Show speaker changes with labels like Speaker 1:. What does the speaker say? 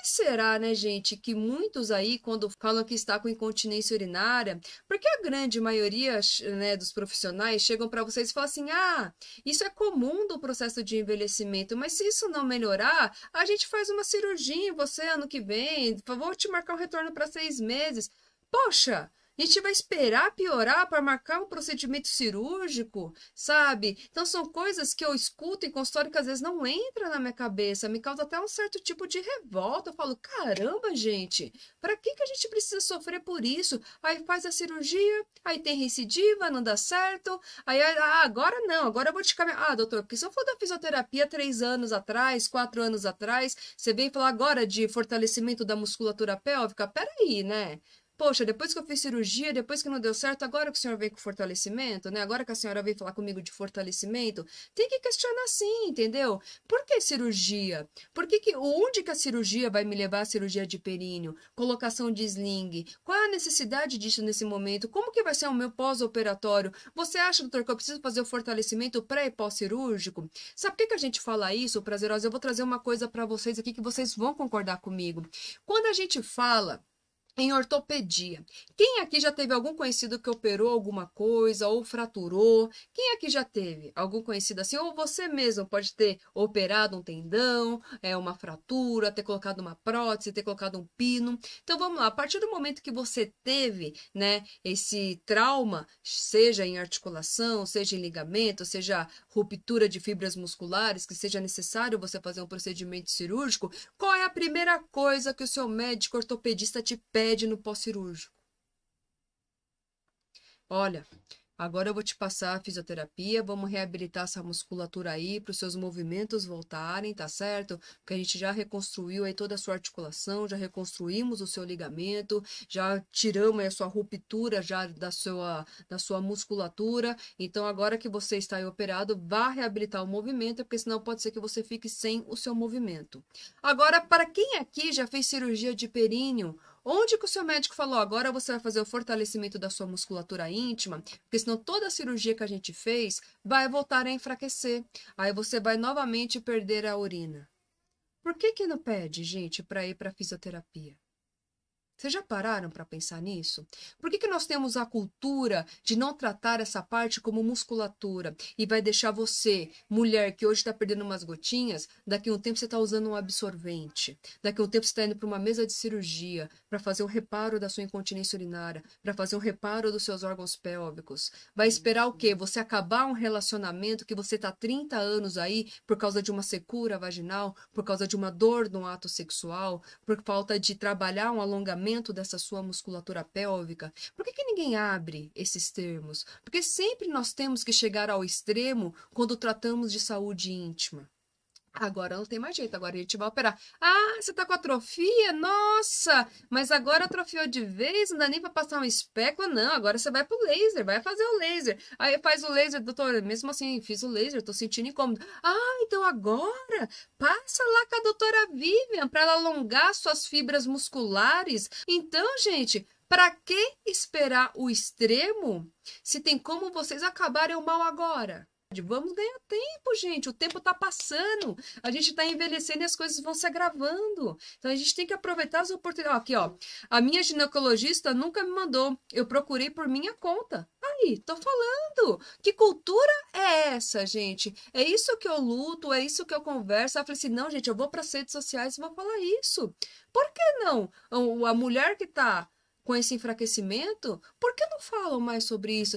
Speaker 1: que será, né, gente, que muitos aí, quando falam que está com incontinência urinária, porque a grande maioria né, dos profissionais chegam para vocês e falam assim: ah, isso é comum do processo de envelhecimento, mas se isso não melhorar, a gente faz uma cirurgia em você ano que vem, vou te marcar um retorno para seis meses. Poxa, a gente vai esperar piorar para marcar um procedimento cirúrgico, sabe? Então são coisas que eu escuto em consultório que às vezes não entra na minha cabeça, me causa até um certo tipo de revolta. Eu falo, caramba, gente, para que, que a gente precisa sofrer por isso? Aí faz a cirurgia, aí tem recidiva, não dá certo. Aí, ah, ah, agora não, agora eu vou te caminhar. Ah, doutor, porque se eu for da fisioterapia três anos atrás, quatro anos atrás, você vem falar agora de fortalecimento da musculatura pélvica? Peraí, né? poxa, depois que eu fiz cirurgia, depois que não deu certo, agora que o senhor veio com fortalecimento, né? Agora que a senhora veio falar comigo de fortalecimento, tem que questionar sim, entendeu? Por que cirurgia? Por que, que onde que a cirurgia vai me levar a cirurgia de períneo? Colocação de sling? Qual a necessidade disso nesse momento? Como que vai ser o meu pós-operatório? Você acha, doutor, que eu preciso fazer o fortalecimento pré e pós-cirúrgico? Sabe por que, que a gente fala isso, prazerosa? Eu vou trazer uma coisa para vocês aqui que vocês vão concordar comigo. Quando a gente fala em ortopedia. Quem aqui já teve algum conhecido que operou alguma coisa ou fraturou? Quem aqui já teve algum conhecido assim? Ou você mesmo pode ter operado um tendão, é uma fratura, ter colocado uma prótese, ter colocado um pino. Então vamos lá, a partir do momento que você teve, né, esse trauma, seja em articulação, seja em ligamento, seja ruptura de fibras musculares, que seja necessário você fazer um procedimento cirúrgico, qual é a primeira coisa que o seu médico ortopedista te pede? pede no pós-cirúrgico. Olha, agora eu vou te passar a fisioterapia, vamos reabilitar essa musculatura aí para os seus movimentos voltarem, tá certo? Porque a gente já reconstruiu aí toda a sua articulação, já reconstruímos o seu ligamento, já tiramos a sua ruptura já da sua, da sua musculatura. Então, agora que você está aí operado, vá reabilitar o movimento, porque senão pode ser que você fique sem o seu movimento. Agora, para quem aqui já fez cirurgia de períneo Onde que o seu médico falou, agora você vai fazer o fortalecimento da sua musculatura íntima, porque senão toda a cirurgia que a gente fez vai voltar a enfraquecer. Aí você vai novamente perder a urina. Por que que não pede, gente, para ir para fisioterapia? Vocês já pararam para pensar nisso? Por que, que nós temos a cultura de não tratar essa parte como musculatura e vai deixar você, mulher que hoje está perdendo umas gotinhas, daqui a um tempo você está usando um absorvente, daqui a um tempo você está indo para uma mesa de cirurgia para fazer o um reparo da sua incontinência urinária, para fazer o um reparo dos seus órgãos pélvicos. Vai esperar o quê? Você acabar um relacionamento que você está 30 anos aí por causa de uma secura vaginal, por causa de uma dor de um ato sexual, por falta de trabalhar um alongamento relaxamento dessa sua musculatura pélvica? Por que, que ninguém abre esses termos? Porque sempre nós temos que chegar ao extremo quando tratamos de saúde íntima. Agora não tem mais jeito, agora a gente vai operar. Ah, você tá com atrofia? Nossa! Mas agora atrofiou de vez, não dá nem pra passar um espécula não. Agora você vai pro laser, vai fazer o laser. Aí faz o laser, doutor. Mesmo assim, fiz o laser, tô sentindo incômodo. Ah, então agora passa lá com a doutora Vivian para ela alongar suas fibras musculares. Então, gente, para que esperar o extremo se tem como vocês acabarem o mal agora? Vamos ganhar tempo, gente. O tempo está passando. A gente está envelhecendo e as coisas vão se agravando. Então a gente tem que aproveitar as oportunidades. Aqui, ó. A minha ginecologista nunca me mandou. Eu procurei por minha conta. Aí, tô falando. Que cultura é essa, gente? É isso que eu luto, é isso que eu converso. Eu falei assim: não, gente, eu vou para as redes sociais e vou falar isso. Por que não? A mulher que está com esse enfraquecimento, por que não falam mais sobre isso?